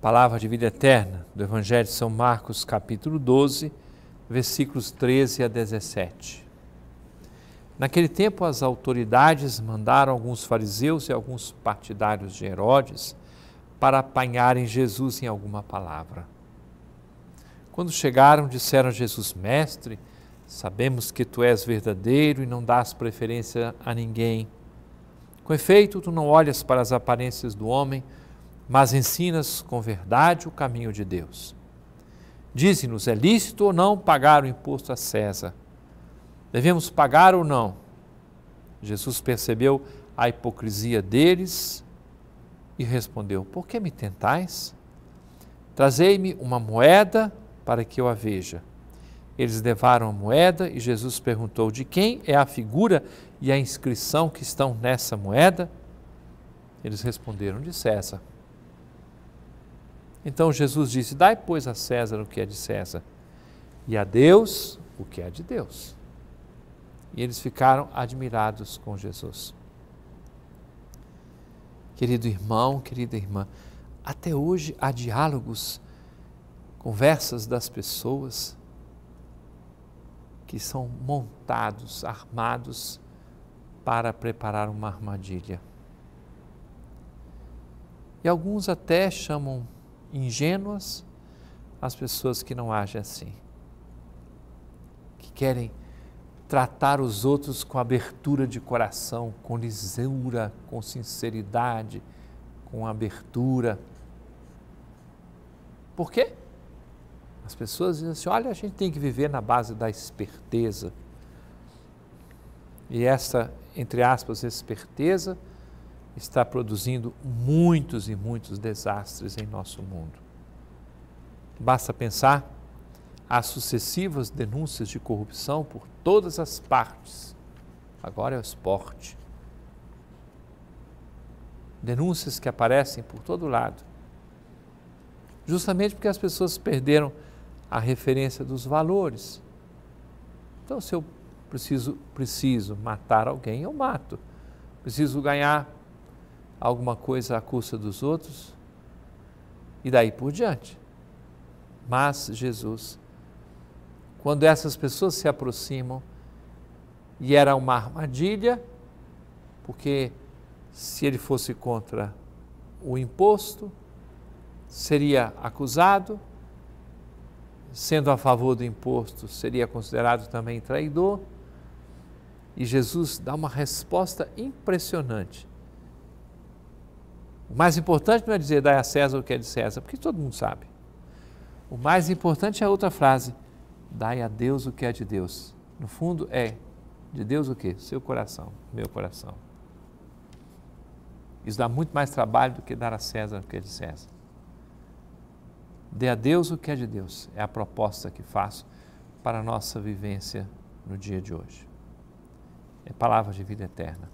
Palavra de vida eterna do Evangelho de São Marcos, capítulo 12, versículos 13 a 17. Naquele tempo, as autoridades mandaram alguns fariseus e alguns partidários de Herodes para apanharem Jesus em alguma palavra. Quando chegaram, disseram a Jesus: Mestre, sabemos que tu és verdadeiro e não dás preferência a ninguém. Com efeito, tu não olhas para as aparências do homem, mas ensinas com verdade o caminho de Deus. Dize-nos, é lícito ou não pagar o imposto a César? Devemos pagar ou não? Jesus percebeu a hipocrisia deles e respondeu: Por que me tentais? Trazei-me uma moeda para que eu a veja. Eles levaram a moeda e Jesus perguntou: De quem é a figura e a inscrição que estão nessa moeda? Eles responderam: De César. Então Jesus disse: Dai, pois, a César o que é de César, e a Deus o que é de Deus. E eles ficaram admirados com Jesus. Querido irmão, querida irmã, até hoje há diálogos, conversas das pessoas que são montados, armados para preparar uma armadilha. E alguns até chamam ingênuas as pessoas que não agem assim, que querem tratar os outros com abertura de coração, com lisura, com sinceridade, com abertura. Por quê? As pessoas dizem assim: olha, a gente tem que viver na base da esperteza. E essa, entre aspas, esperteza está produzindo muitos e muitos desastres em nosso mundo. Basta pensar as sucessivas denúncias de corrupção por todas as partes. Agora é o esporte. Denúncias que aparecem por todo lado. Justamente porque as pessoas perderam a referência dos valores. Então, se eu preciso, preciso matar alguém, eu mato. Preciso ganhar alguma coisa à custa dos outros e daí por diante. Mas Jesus, quando essas pessoas se aproximam, e era uma armadilha, porque se ele fosse contra o imposto, seria acusado, sendo a favor do imposto, seria considerado também traidor. E Jesus dá uma resposta impressionante. O mais importante não é dizer dai a César o que é de César, porque todo mundo sabe. O mais importante é a outra frase: dai a Deus o que é de Deus. No fundo, é de Deus o que? Seu coração, meu coração. Isso dá muito mais trabalho do que dar a César o que é de César. Dê a Deus o que é de Deus. É a proposta que faço para a nossa vivência no dia de hoje. É palavra de vida eterna.